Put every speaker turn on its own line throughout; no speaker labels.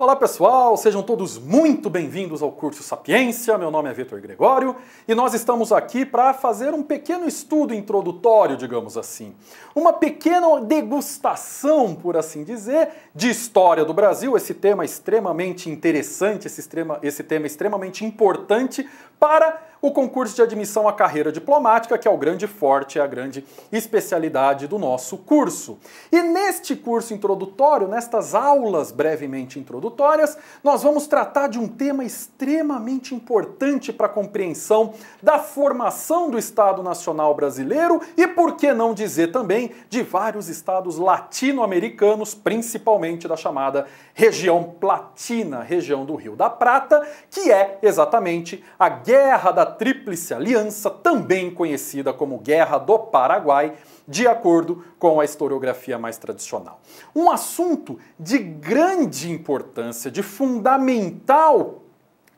Olá pessoal, sejam todos muito bem-vindos ao curso Sapiência. Meu nome é Vitor Gregório e nós estamos aqui para fazer um pequeno estudo introdutório, digamos assim. Uma pequena degustação, por assim dizer, de história do Brasil, esse tema é extremamente interessante, esse, extrema, esse tema é extremamente importante para o concurso de admissão à carreira diplomática, que é o grande forte, é a grande especialidade do nosso curso. E neste curso introdutório, nestas aulas brevemente introdutórias, nós vamos tratar de um tema extremamente importante para a compreensão da formação do Estado Nacional Brasileiro e, por que não dizer também, de vários estados latino-americanos, principalmente da chamada região platina, região do Rio da Prata, que é exatamente a Guerra da Tríplice Aliança, também conhecida como Guerra do Paraguai, de acordo com a historiografia mais tradicional. Um assunto de grande importância, de fundamental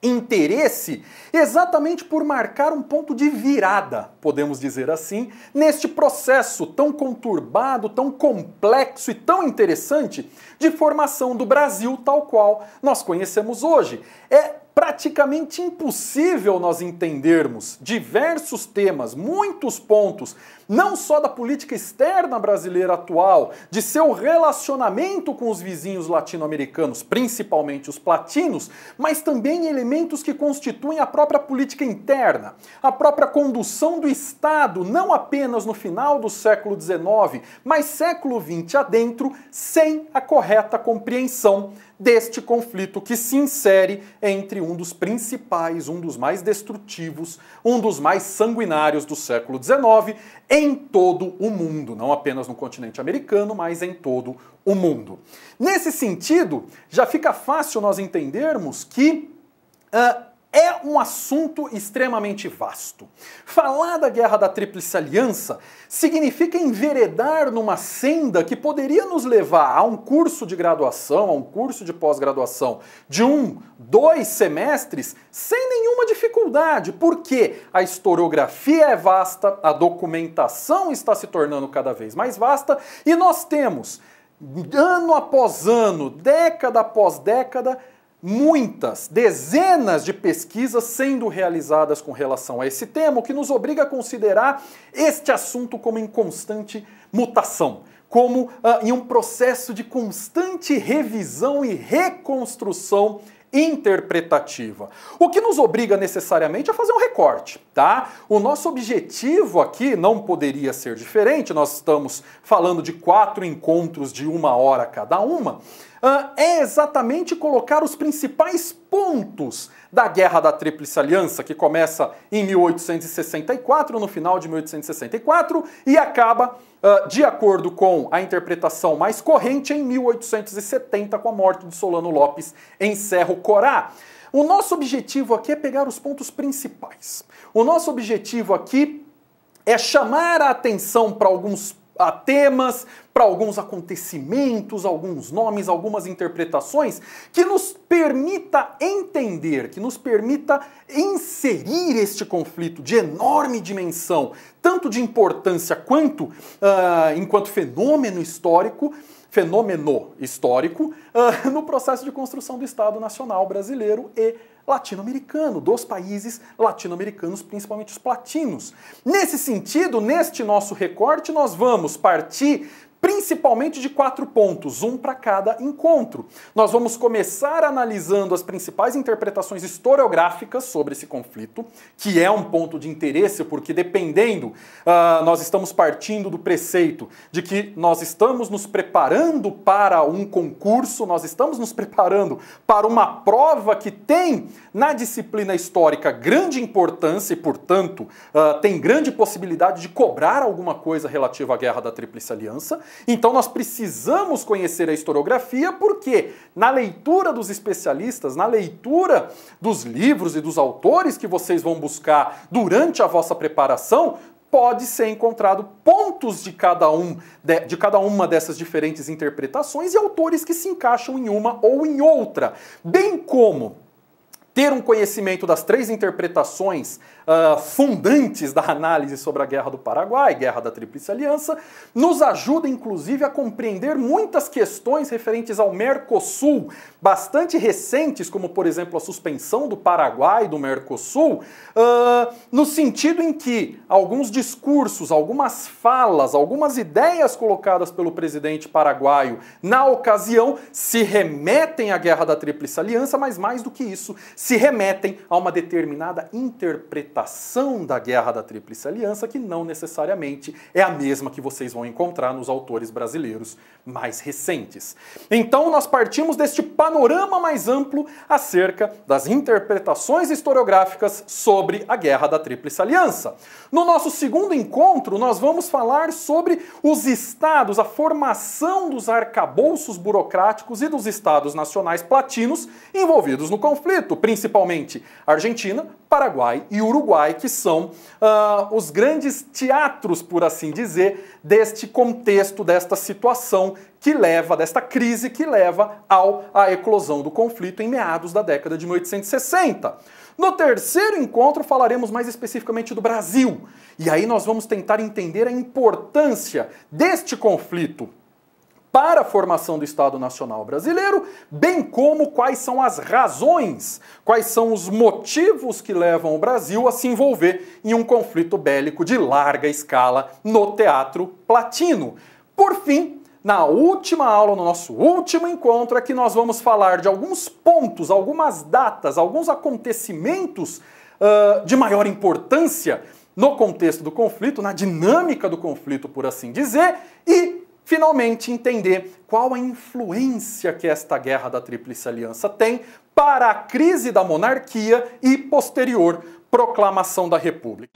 interesse, exatamente por marcar um ponto de virada, podemos dizer assim, neste processo tão conturbado, tão complexo e tão interessante de formação do Brasil tal qual nós conhecemos hoje. É praticamente impossível nós entendermos diversos temas, muitos pontos, não só da política externa brasileira atual, de seu relacionamento com os vizinhos latino-americanos, principalmente os platinos, mas também elementos que constituem a própria política interna, a própria condução do Estado, não apenas no final do século XIX, mas século XX adentro, sem a correta compreensão deste conflito que se insere entre um dos principais, um dos mais destrutivos, um dos mais sanguinários do século XIX em todo o mundo, não apenas no continente americano, mas em todo o mundo. Nesse sentido, já fica fácil nós entendermos que uh, é um assunto extremamente vasto. Falar da Guerra da Tríplice Aliança significa enveredar numa senda que poderia nos levar a um curso de graduação, a um curso de pós-graduação de um, dois semestres sem nenhuma dificuldade, porque a historiografia é vasta, a documentação está se tornando cada vez mais vasta e nós temos, ano após ano, década após década, muitas, dezenas de pesquisas sendo realizadas com relação a esse tema, o que nos obriga a considerar este assunto como em constante mutação, como uh, em um processo de constante revisão e reconstrução interpretativa. O que nos obriga necessariamente a fazer um recorte, tá? O nosso objetivo aqui não poderia ser diferente, nós estamos falando de quatro encontros de uma hora cada uma. Ah, é exatamente colocar os principais pontos da Guerra da Tríplice Aliança, que começa em 1864, no final de 1864, e acaba, ah, de acordo com a interpretação mais corrente, em 1870, com a morte de Solano Lopes em Cerro Corá. O nosso objetivo aqui é pegar os pontos principais. O nosso objetivo aqui é chamar a atenção para alguns a temas, para alguns acontecimentos, alguns nomes, algumas interpretações, que nos permita entender, que nos permita inserir este conflito de enorme dimensão, tanto de importância quanto uh, enquanto fenômeno histórico, fenômeno histórico uh, no processo de construção do Estado Nacional brasileiro e latino-americano, dos países latino-americanos, principalmente os platinos. Nesse sentido, neste nosso recorte, nós vamos partir principalmente de quatro pontos, um para cada encontro. Nós vamos começar analisando as principais interpretações historiográficas sobre esse conflito, que é um ponto de interesse, porque dependendo, uh, nós estamos partindo do preceito de que nós estamos nos preparando para um concurso, nós estamos nos preparando para uma prova que tem na disciplina histórica grande importância e, portanto, uh, tem grande possibilidade de cobrar alguma coisa relativa à Guerra da Tríplice Aliança. Então nós precisamos conhecer a historiografia porque na leitura dos especialistas, na leitura dos livros e dos autores que vocês vão buscar durante a vossa preparação, pode ser encontrado pontos de cada um de, de, cada uma dessas diferentes interpretações e autores que se encaixam em uma ou em outra, bem como ter um conhecimento das três interpretações uh, fundantes da análise sobre a Guerra do Paraguai, Guerra da Tríplice Aliança, nos ajuda inclusive a compreender muitas questões referentes ao Mercosul, bastante recentes, como por exemplo a suspensão do Paraguai do Mercosul, uh, no sentido em que alguns discursos, algumas falas, algumas ideias colocadas pelo presidente paraguaio na ocasião se remetem à Guerra da Tríplice Aliança, mas mais do que isso, se remetem a uma determinada interpretação da Guerra da Tríplice Aliança, que não necessariamente é a mesma que vocês vão encontrar nos autores brasileiros mais recentes. Então, nós partimos deste panorama mais amplo acerca das interpretações historiográficas sobre a Guerra da Tríplice Aliança. No nosso segundo encontro, nós vamos falar sobre os estados, a formação dos arcabouços burocráticos e dos estados nacionais platinos envolvidos no conflito principalmente Argentina, Paraguai e Uruguai, que são uh, os grandes teatros, por assim dizer, deste contexto, desta situação que leva, desta crise que leva ao, à eclosão do conflito em meados da década de 1860. No terceiro encontro, falaremos mais especificamente do Brasil. E aí nós vamos tentar entender a importância deste conflito para a formação do Estado Nacional Brasileiro, bem como quais são as razões, quais são os motivos que levam o Brasil a se envolver em um conflito bélico de larga escala no Teatro Platino. Por fim, na última aula, no nosso último encontro, é que nós vamos falar de alguns pontos, algumas datas, alguns acontecimentos uh, de maior importância no contexto do conflito, na dinâmica do conflito, por assim dizer, e finalmente entender qual a influência que esta guerra da Tríplice Aliança tem para a crise da monarquia e posterior proclamação da República.